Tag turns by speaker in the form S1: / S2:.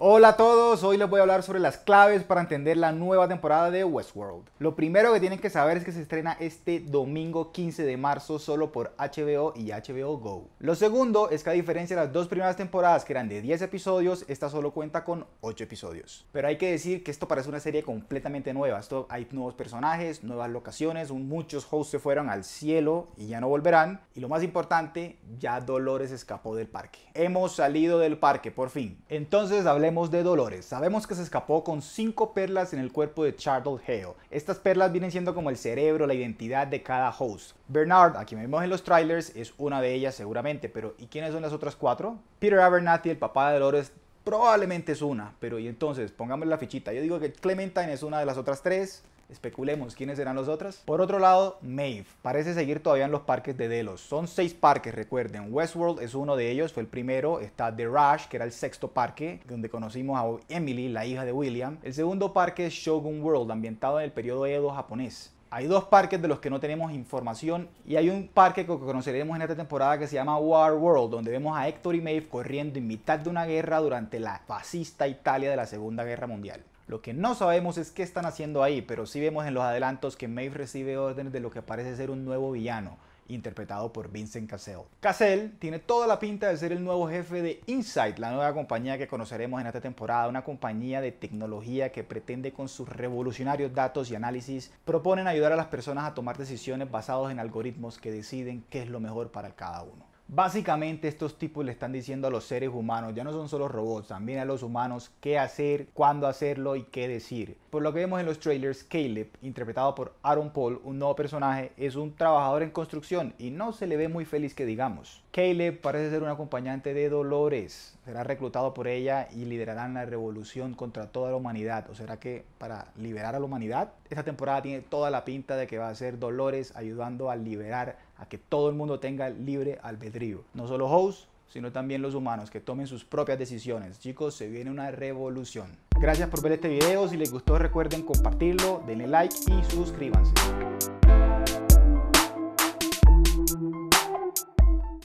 S1: Hola a todos, hoy les voy a hablar sobre las claves para entender la nueva temporada de Westworld. Lo primero que tienen que saber es que se estrena este domingo 15 de marzo solo por HBO y HBO Go. Lo segundo es que a diferencia de las dos primeras temporadas que eran de 10 episodios, esta solo cuenta con 8 episodios. Pero hay que decir que esto parece una serie completamente nueva. Esto, hay nuevos personajes, nuevas locaciones, muchos hosts se fueron al cielo y ya no volverán. Y lo más importante, ya Dolores escapó del parque. Hemos salido del parque, por fin. Entonces hablé hablemos de Dolores. Sabemos que se escapó con cinco perlas en el cuerpo de Charles Hale. Estas perlas vienen siendo como el cerebro, la identidad de cada host. Bernard, a quien vemos en los trailers, es una de ellas seguramente, pero ¿y quiénes son las otras cuatro? Peter Abernathy, el papá de Dolores, probablemente es una, pero y entonces, pongámosle la fichita. Yo digo que Clementine es una de las otras tres, Especulemos quiénes serán los otros. Por otro lado, Maeve parece seguir todavía en los parques de Delos. Son seis parques, recuerden. Westworld es uno de ellos, fue el primero. Está The Rush, que era el sexto parque, donde conocimos a Emily, la hija de William. El segundo parque es Shogun World, ambientado en el periodo Edo japonés. Hay dos parques de los que no tenemos información y hay un parque que conoceremos en esta temporada que se llama War World, donde vemos a Hector y Maeve corriendo en mitad de una guerra durante la fascista Italia de la Segunda Guerra Mundial. Lo que no sabemos es qué están haciendo ahí, pero sí vemos en los adelantos que Maeve recibe órdenes de lo que parece ser un nuevo villano, interpretado por Vincent Cassell. Cassell tiene toda la pinta de ser el nuevo jefe de Insight, la nueva compañía que conoceremos en esta temporada, una compañía de tecnología que pretende con sus revolucionarios datos y análisis proponen ayudar a las personas a tomar decisiones basadas en algoritmos que deciden qué es lo mejor para cada uno. Básicamente estos tipos le están diciendo a los seres humanos, ya no son solo robots, también a los humanos qué hacer, cuándo hacerlo y qué decir. Por lo que vemos en los trailers, Caleb, interpretado por Aaron Paul, un nuevo personaje, es un trabajador en construcción y no se le ve muy feliz que digamos. Caleb parece ser un acompañante de Dolores, será reclutado por ella y liderarán la revolución contra toda la humanidad. ¿O será que para liberar a la humanidad? Esta temporada tiene toda la pinta de que va a ser Dolores ayudando a liberar a que todo el mundo tenga libre albedrío no solo hosts, sino también los humanos que tomen sus propias decisiones. Chicos, se viene una revolución. Gracias por ver este video. Si les gustó, recuerden compartirlo, denle like y suscríbanse.